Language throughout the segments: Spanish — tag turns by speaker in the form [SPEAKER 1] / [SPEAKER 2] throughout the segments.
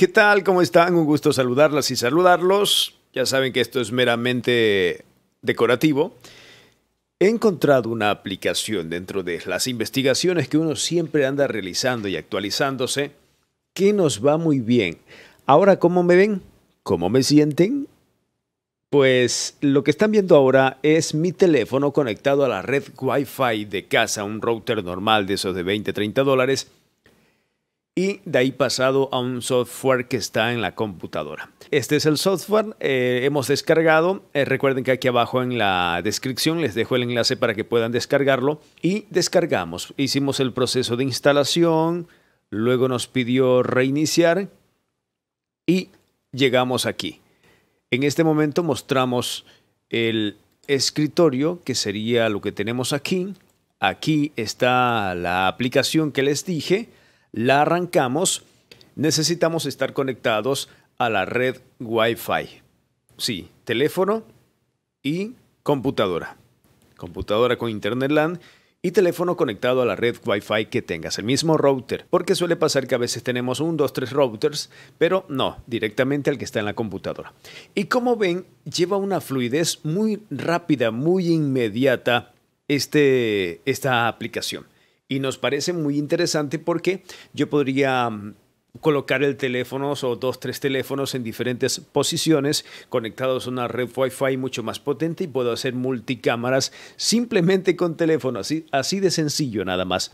[SPEAKER 1] ¿Qué tal? ¿Cómo están? Un gusto saludarlas y saludarlos. Ya saben que esto es meramente decorativo. He encontrado una aplicación dentro de las investigaciones que uno siempre anda realizando y actualizándose que nos va muy bien. Ahora, ¿cómo me ven? ¿Cómo me sienten? Pues lo que están viendo ahora es mi teléfono conectado a la red Wi-Fi de casa, un router normal de esos de 20, 30 dólares y de ahí pasado a un software que está en la computadora. Este es el software, eh, hemos descargado, eh, recuerden que aquí abajo en la descripción les dejo el enlace para que puedan descargarlo y descargamos, hicimos el proceso de instalación, luego nos pidió reiniciar y llegamos aquí. En este momento mostramos el escritorio, que sería lo que tenemos aquí. Aquí está la aplicación que les dije la arrancamos, necesitamos estar conectados a la red Wi-Fi. Sí, teléfono y computadora. Computadora con Internet LAN y teléfono conectado a la red Wi-Fi que tengas, el mismo router, porque suele pasar que a veces tenemos un, dos, tres routers, pero no, directamente al que está en la computadora. Y como ven, lleva una fluidez muy rápida, muy inmediata este, esta aplicación y nos parece muy interesante porque yo podría mm, colocar el teléfono o dos, tres teléfonos en diferentes posiciones conectados a una red Wi-Fi mucho más potente y puedo hacer multicámaras simplemente con teléfono, así, así de sencillo nada más.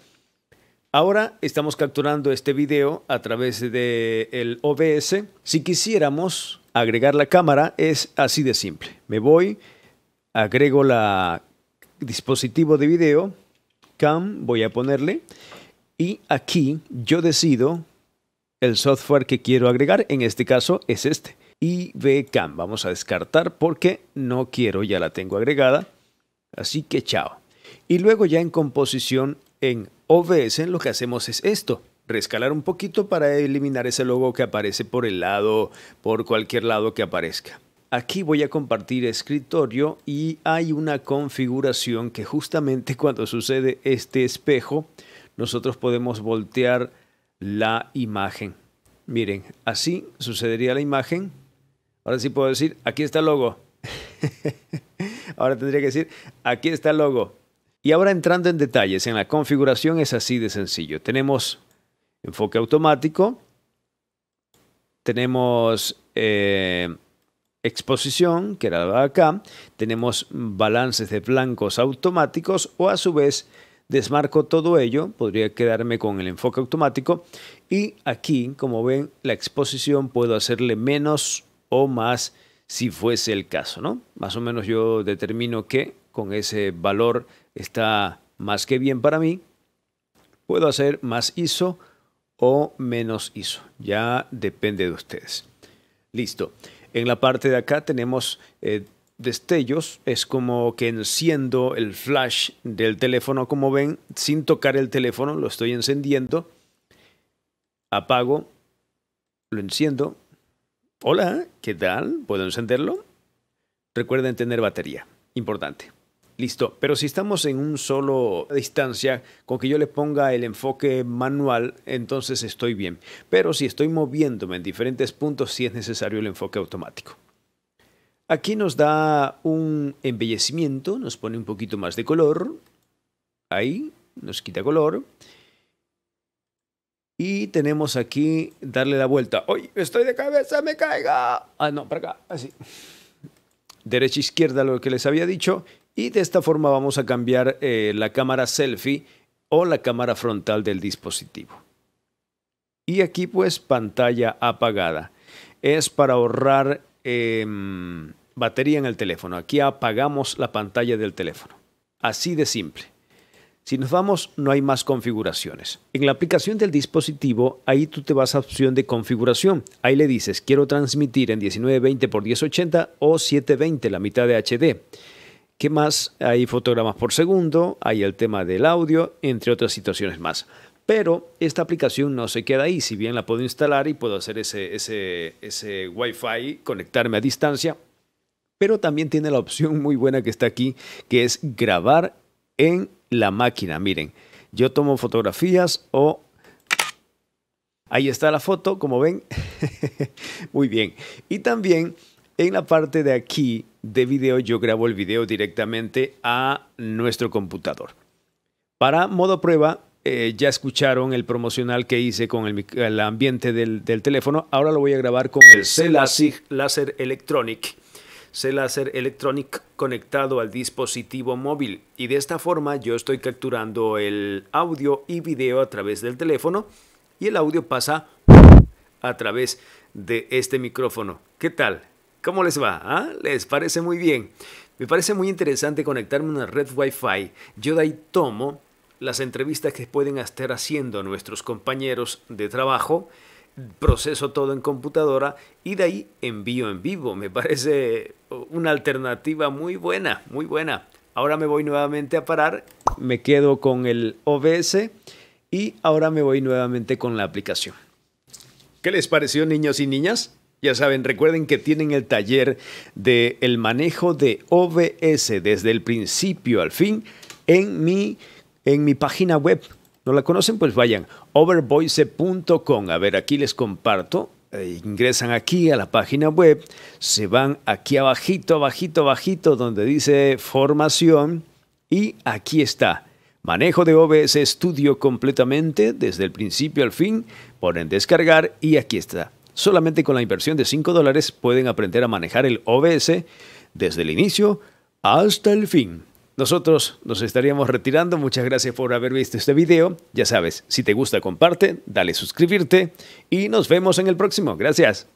[SPEAKER 1] Ahora estamos capturando este video a través del OBS. Si quisiéramos agregar la cámara es así de simple. Me voy, agrego la dispositivo de video cam voy a ponerle y aquí yo decido el software que quiero agregar, en este caso es este, ivcam Vamos a descartar porque no quiero, ya la tengo agregada, así que chao. Y luego ya en composición en OBS lo que hacemos es esto, rescalar un poquito para eliminar ese logo que aparece por el lado, por cualquier lado que aparezca. Aquí voy a compartir escritorio y hay una configuración que justamente cuando sucede este espejo, nosotros podemos voltear la imagen. Miren, así sucedería la imagen. Ahora sí puedo decir, aquí está el logo. ahora tendría que decir, aquí está el logo. Y ahora entrando en detalles, en la configuración es así de sencillo. Tenemos enfoque automático, tenemos eh, exposición, que era acá, tenemos balances de blancos automáticos o a su vez desmarco todo ello, podría quedarme con el enfoque automático y aquí, como ven, la exposición puedo hacerle menos o más si fuese el caso, ¿no? Más o menos yo determino que con ese valor está más que bien para mí, puedo hacer más ISO o menos ISO, ya depende de ustedes. Listo. En la parte de acá tenemos eh, destellos, es como que enciendo el flash del teléfono, como ven, sin tocar el teléfono, lo estoy encendiendo, apago, lo enciendo. Hola, ¿qué tal? ¿Puedo encenderlo? Recuerden tener batería, importante. Listo, pero si estamos en un solo distancia, con que yo le ponga el enfoque manual, entonces estoy bien. Pero si estoy moviéndome en diferentes puntos, sí es necesario el enfoque automático. Aquí nos da un embellecimiento, nos pone un poquito más de color. Ahí, nos quita color. Y tenemos aquí darle la vuelta. ¡Ay, estoy de cabeza, me caiga! Ah, no, para acá, así. Derecha, izquierda, lo que les había dicho y de esta forma vamos a cambiar eh, la cámara selfie o la cámara frontal del dispositivo. Y aquí pues pantalla apagada. Es para ahorrar em, batería en el teléfono. Aquí apagamos la pantalla del teléfono. Así de simple. Si nos vamos, no hay más configuraciones. En la aplicación del dispositivo, ahí tú te vas a opción de configuración. Ahí le dices, quiero transmitir en 1920 x 1080 o 720, la mitad de HD. ¿Qué más? Hay fotogramas por segundo, hay el tema del audio, entre otras situaciones más. Pero esta aplicación no se queda ahí, si bien la puedo instalar y puedo hacer ese, ese, ese Wi-Fi, conectarme a distancia, pero también tiene la opción muy buena que está aquí, que es grabar en la máquina. Miren, yo tomo fotografías o... Ahí está la foto, como ven. muy bien. Y también en la parte de aquí de video, yo grabo el video directamente a nuestro computador. Para modo prueba, eh, ya escucharon el promocional que hice con el, ambiente del, teléfono. Ahora lo voy a grabar con el CELASIG Laser Electronic. CELASER Electronic conectado al dispositivo móvil y de esta forma yo estoy capturando el audio y video a través del teléfono y el audio pasa a través de este micrófono. ¿Qué tal? ¿Cómo les va? Ah? ¿Les parece muy bien? Me parece muy interesante conectarme a una red Wi-Fi. Yo de ahí tomo las entrevistas que pueden estar haciendo nuestros compañeros de trabajo, proceso todo en computadora y de ahí envío en vivo. Me parece una alternativa muy buena, muy buena. Ahora me voy nuevamente a parar, me quedo con el OBS y ahora me voy nuevamente con la aplicación. ¿Qué les pareció niños y niñas? Ya saben, recuerden que tienen el taller de el manejo de OBS desde el principio al fin en mi, en mi página web. ¿No la conocen? Pues vayan overvoice.com. A ver, aquí les comparto. Eh, ingresan aquí a la página web, se van aquí abajito, abajito, abajito, donde dice formación y aquí está. Manejo de OBS estudio completamente, desde el principio al fin. Ponen descargar y aquí está. Solamente con la inversión de 5 dólares pueden aprender a manejar el OBS desde el inicio hasta el fin. Nosotros nos estaríamos retirando. Muchas gracias por haber visto este video. Ya sabes, si te gusta, comparte, dale suscribirte y nos vemos en el próximo. Gracias.